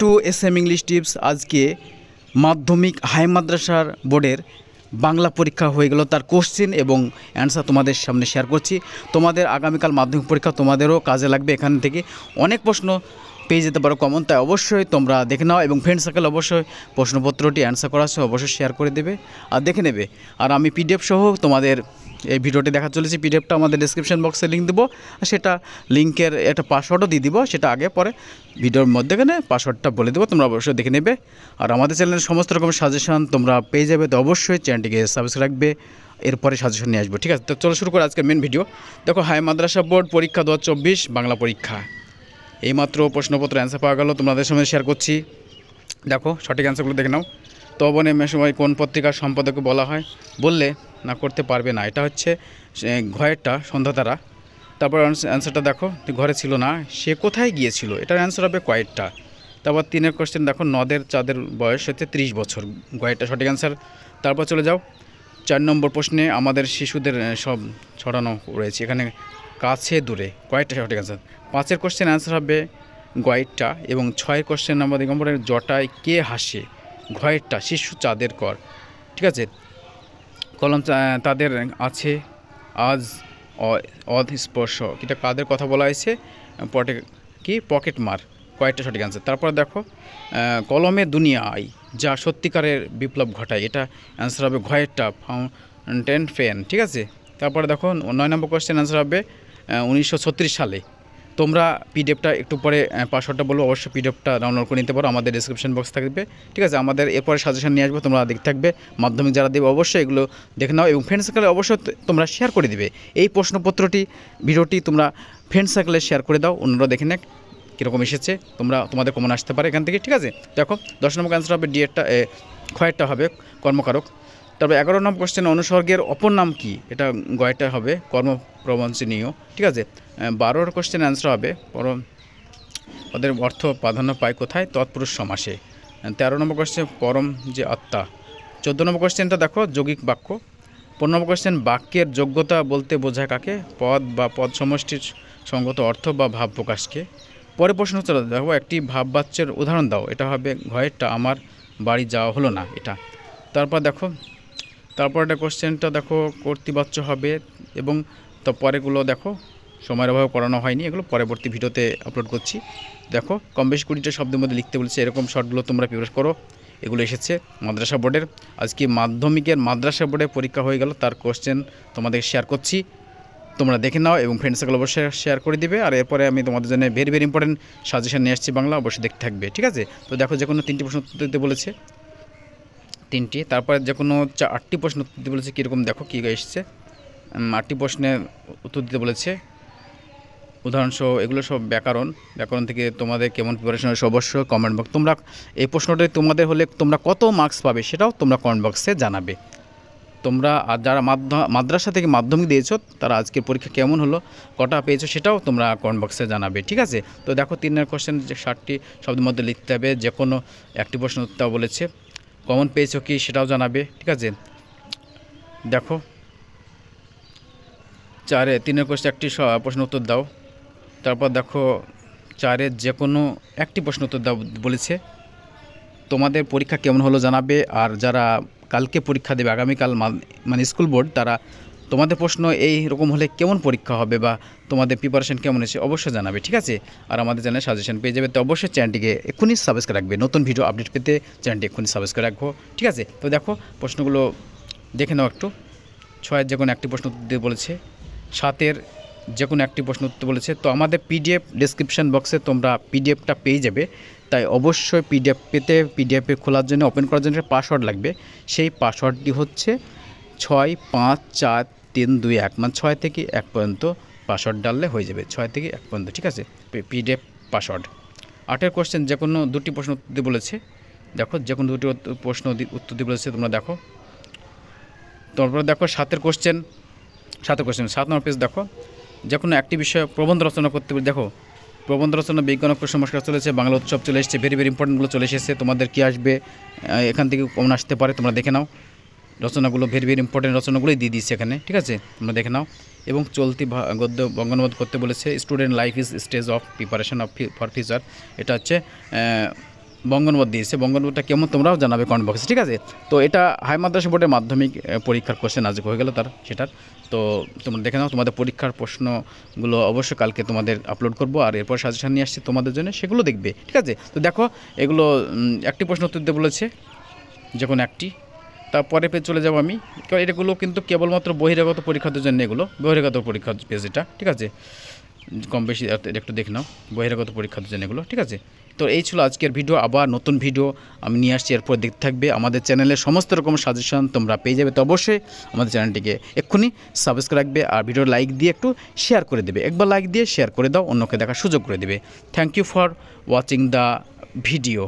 two S M English tips আজকে মাধ্যমিক high মাদ্রাসার বোর্ডের বাংলা পরীক্ষা হয়ে গেল তার কোশ্চিন এবং অ্যান্সার তোমাদের সামনে শেয়ার করছি তোমাদের আগামীকাল মাধ্যমিক পরীক্ষা তোমাদেরও কাজে লাগবে এখান থেকে অনেক প্রশ্ন পেয়ে যেতে পারো কমন তাই অবশ্যই তোমরা দেখে নাও এবং ফ্রেন্ড সার্কেল অবশ্যই প্রশ্নপত্রটি অ্যান্সার করা আছে অবশ্যই শেয়ার করে দেবে আর দেখে নেবে আর আমি পিডিএফ সহ তোমাদের এই ভিডিওটি দেখা চলেছে পিডিএফটা আমাদের ডিসক্রিপশন বক্সে লিঙ্ক দেবো সেটা লিঙ্কের একটা পাসওয়ার্ডও দিয়ে দিব সেটা আগে পরে ভিডিওর মধ্যে মধ্যেখানে পাসওয়ার্ডটা বলে দেবো তোমরা অবশ্যই দেখে নেবে আর আমাদের চ্যানেলের সমস্ত রকম সাজেশন তোমরা পেয়ে যাবে তো অবশ্যই চ্যানেলটিকে সাবস্ক্রাইব রাখবে এরপরে সাজেশন নিয়ে আসবো ঠিক আছে তো চলো শুরু করে আজকের মেন ভিডিও দেখো হাই মাদ্রাসা বোর্ড পরীক্ষা দু বাংলা পরীক্ষা এইমাত্র প্রশ্নপত্র অ্যান্সার পাওয়া গেল তোমাদের সঙ্গে শেয়ার করছি দেখো সঠিক অ্যান্সারগুলো দেখে নাও তবনে সময় কোন পত্রিকার সম্পাদককে বলা হয় বললে না করতে পারবে না এটা হচ্ছে ঘয়েরটা সন্ধ্যাতারা তারপর অ্যান্সারটা দেখো ঘরে ছিল না সে কোথায় গিয়েছিল এটার অ্যান্সার হবে কয়েকটা তারপর তিনের কোশ্চেন দেখো নদের চাঁদের বয়স হচ্ছে ত্রিশ বছর কয়েকটা সঠিক অ্যান্সার তারপর চলে যাও চার নম্বর প্রশ্নে আমাদের শিশুদের সব ছড়ানো রয়েছে এখানে কাছে দূরে কয়েকটা সঠিক অ্যান্সার পাঁচের কোশ্চেন অ্যান্সার হবে গয়েরটা এবং ছয়ের কোশ্চেন আমাদের নম্বরের জটায় কে হাসে ঘয়েরটা শিশু চাঁদের কর ঠিক আছে কলম তাদের আছে আজ অধ স্পর্শ এটা কাদের কথা বলা হয়েছে পটে কি পকেট মার কয়েকটা সঠিক অ্যান্সার তারপর দেখো কলমে দুনিয়া আই যা সত্যিকারের বিপ্লব ঘটায় এটা অ্যান্সার হবে ঘয়েরটা ফাউন্টেন ফেন ঠিক আছে তারপরে দেখো নয় নম্বর কোয়েশ্চেন অ্যান্সার হবে উনিশশো সালে তোমরা পিডিএফটা একটু পরে পাসওয়ার্ডটা বলবো অবশ্যই পিডিএফটা ডাউনলোড করে নিতে পারো আমাদের ডিসক্রিপশন বক্স থাকবে ঠিক আছে আমাদের এরপরে সাজেশন নিয়ে আসবো তোমরা দেখতে থাকবে মাধ্যমিক যারা দেবে অবশ্যই এগুলো দেখে নাও এবং ফ্রেন্ড সার্কেলে অবশ্যই তোমরা শেয়ার করে দিবে এই প্রশ্নপত্রটি ভিডিওটি তোমরা ফ্রেন্ড সার্কেলে শেয়ার করে দাও অন্যরা দেখে নেক কীরকম এসেছে তোমরা তোমাদের কমন আসতে পারে এখান থেকে ঠিক আছে দেখো দশ নম্বর অ্যান্সার হবে ডিএটটা ক্ষয়েরটা হবে কর্মকারক তারপর এগারো নম্বর কোশ্চেন অনুসর্গের অপর নাম কি এটা গয়টা হবে কর্মপ্রবঞ্চনীয় ঠিক আছে বারোর কোশ্চেন অ্যান্সার হবে পরম ওদের অর্থ প্রাধান্য পায় কোথায় তৎপুরুষ সমাসে তেরো নম্বর কোশ্চেন পরম যে আত্মা চোদ্দো নম্বর কোশ্চেনটা দেখো যৌগিক বাক্য পনেরো নম্বর কোশ্চেন বাক্যের যোগ্যতা বলতে বোঝায় কাকে পদ বা পদ সমষ্টির সঙ্গত অর্থ বা ভাব প্রকাশকে পরে প্রশ্ন হচ্ছে দেখো একটি ভাববাচ্যের উদাহরণ দাও এটা হবে ঘয়েরটা আমার বাড়ি যাওয়া হলো না এটা তারপর দেখো তারপর এটা কোশ্চেনটা দেখো কর্তৃবাচ্য হবে এবং তো পরেগুলো দেখো সময়ের অভাবে করানো হয়নি এগুলো পরবর্তী ভিডিওতে আপলোড করছি দেখো কম বেশ কুড়িটা শব্দের মধ্যে লিখতে বলছে এরকম শর্টগুলো তোমরা প্রিপার করো এগুলো এসেছে মাদ্রাসা বোর্ডের আজকে মাধ্যমিকের মাদ্রাসা বোর্ডে পরীক্ষা হয়ে গেল তার কোশ্চেন তোমাদের শেয়ার করছি তোমরা দেখে নাও এবং সার্কেল অবশ্যই শেয়ার করে দিবে আর এরপরে আমি তোমাদের জন্য ভেরি ভেরি ইম্পর্টেন্ট সাজেশন নিয়ে আসছি বাংলা অবশ্যই দেখতে থাকবে ঠিক আছে তো দেখো যে কোনো তিনটি প্রশ্ন দিতে বলেছে তিনটি তারপরে যে কোনো আটটি প্রশ্ন উত্তর দিতে বলেছে কীরকম দেখো কী এসছে আটটি প্রশ্নে উত্তর দিতে বলেছে উদাহরণসহ এগুলো সব ব্যাকরণ ব্যাকরণ থেকে তোমাদের কেমন প্রিপারেশন হয়েছে অবশ্য কমেন্ট বক্স তোমরা এই প্রশ্নটা তোমাদের হলে তোমরা কত মার্কস পাবে সেটাও তোমরা কমেন্ট বক্সে জানাবে তোমরা আর যারা মাধ্যম মাদ্রাসা থেকে মাধ্যমিক দিয়েছো তারা আজকের পরীক্ষা কেমন হলো কটা পেয়েছো সেটাও তোমরা কমেন্ট বক্সে জানাবে ঠিক আছে তো দেখো তিনের কোশ্চেন যে ষাটটি শব্দের মধ্যে লিখতে হবে যে কোনো একটি প্রশ্ন উত্তর বলেছে কমন পেয়েছো কি সেটাও জানাবে ঠিক আছে দেখো চারে তিনের কোর্সে একটি প্রশ্ন উত্তর দাও তারপর দেখো চারে যে কোনো একটি প্রশ্ন উত্তর দাও বলেছে তোমাদের পরীক্ষা কেমন হলো জানাবে আর যারা কালকে পরীক্ষা দেবে আগামীকাল মানে স্কুল বোর্ড তারা তোমাদের প্রশ্ন এই রকম হলে কেমন পরীক্ষা হবে বা তোমাদের প্রিপারেশন কেমন এসে অবশ্যই জানাবে ঠিক আছে আর আমাদের চ্যানেলে সাজেশন পেয়ে যাবে তো অবশ্যই চ্যানেলটিকে এক্ষুনি সাবস্ক্রাইব রাখবে নতুন ভিডিও আপডেট পেতে চ্যানেলটি এক্ষুনি সাবস্ক্রাইব রাখবো ঠিক আছে তো দেখো প্রশ্নগুলো দেখে নাও একটু ছয়ের যে কোনো একটি প্রশ্ন দিতে বলেছে সাতের যে কোনো একটি প্রশ্ন উত্তর বলেছে তো আমাদের পিডিএফ ডিসক্রিপশান বক্সে তোমরা পিডিএফটা পেয়ে যাবে তাই অবশ্যই পিডিএফ পেতে পিডিএফে খোলার জন্য ওপেন করার জন্য পাসওয়ার্ড লাগবে সেই পাসওয়ার্ডটি হচ্ছে ছয় পাঁচ চার তিন দুই এক মানে ছয় থেকে এক পর্যন্ত পাসওয়ার্ড ডাললে হয়ে যাবে ছয় থেকে এক পর্যন্ত ঠিক আছে পিডিএফ পাসওয়ার্ড আটের কোশ্চেন যে কোনো দুটি প্রশ্ন উত্তর দিয়ে বলেছে দেখো যে কোনো দুটি প্রশ্ন উত্তর দিয়ে বলেছে তোমরা দেখো তারপরে দেখো সাতের কোশ্চেন সাতের কোশ্চেন সাত নম্বর পেজ দেখো যে কোনো একটি বিষয়ে প্রবন্ধ রচনা করতে দেখো প্রবন্ধ রচনা বিজ্ঞান কুসংস্কার চলেছে বাংলা উৎসব চলে এসেছে ভেরি ভেরি ইম্পর্টেন্টগুলো চলে এসেছে তোমাদের কী আসবে এখান থেকে কমন আসতে পারে তোমরা দেখে নাও রচনাগুলো ভেরি ভেরি ইম্পর্টেন্ট রচনাগুলোই দিয়ে দিচ্ছে এখানে ঠিক আছে তোমরা দেখে নাও এবং চলতি গদ্য বঙ্গানুবাদ করতে বলেছে student life is stage of preparation of for future এটা হচ্ছে বঙ্গানুবাদ দিয়েছে বঙ্গানুবাদটা কেমন তোমরাও জানাবে কমেন্ট বক্সে ঠিক আছে তো এটা হাই মাদ্রাসা বোর্ডের মাধ্যমিক পরীক্ষার কোশ্চেন আজকে হয়ে গেলো তার সেটার তো তোমরা দেখে নাও তোমাদের পরীক্ষার প্রশ্নগুলো অবশ্যই কালকে তোমাদের আপলোড করব আর এরপর সাজেশান নিয়ে আসছি তোমাদের জন্য সেগুলো দেখবে ঠিক আছে তো দেখো এগুলো একটি প্রশ্ন উত্তর দিতে বলেছে যে কোনো একটি তারপরে পেজ চলে যাবো আমি কারণ এটাগুলো কিন্তু কেবলমাত্র বহিরাগত পরীক্ষার জন্য এগুলো বহিরাগত পরীক্ষার পেজ এটা ঠিক আছে কম বেশি একটু দেখে নাও বহিরাগত পরীক্ষার জন্য এগুলো ঠিক আছে তো এই ছিল আজকের ভিডিও আবার নতুন ভিডিও আমি নিয়ে আসছি এরপর দেখতে থাকবে আমাদের চ্যানেলে সমস্ত রকম সাজেশন তোমরা পেয়ে যাবে তো অবশ্যই আমাদের চ্যানেলটিকে এক্ষুনি সাবস্ক্রাইব রাখবে আর ভিডিও লাইক দিয়ে একটু শেয়ার করে দেবে একবার লাইক দিয়ে শেয়ার করে দাও অন্যকে দেখার সুযোগ করে দেবে thank you for watching the video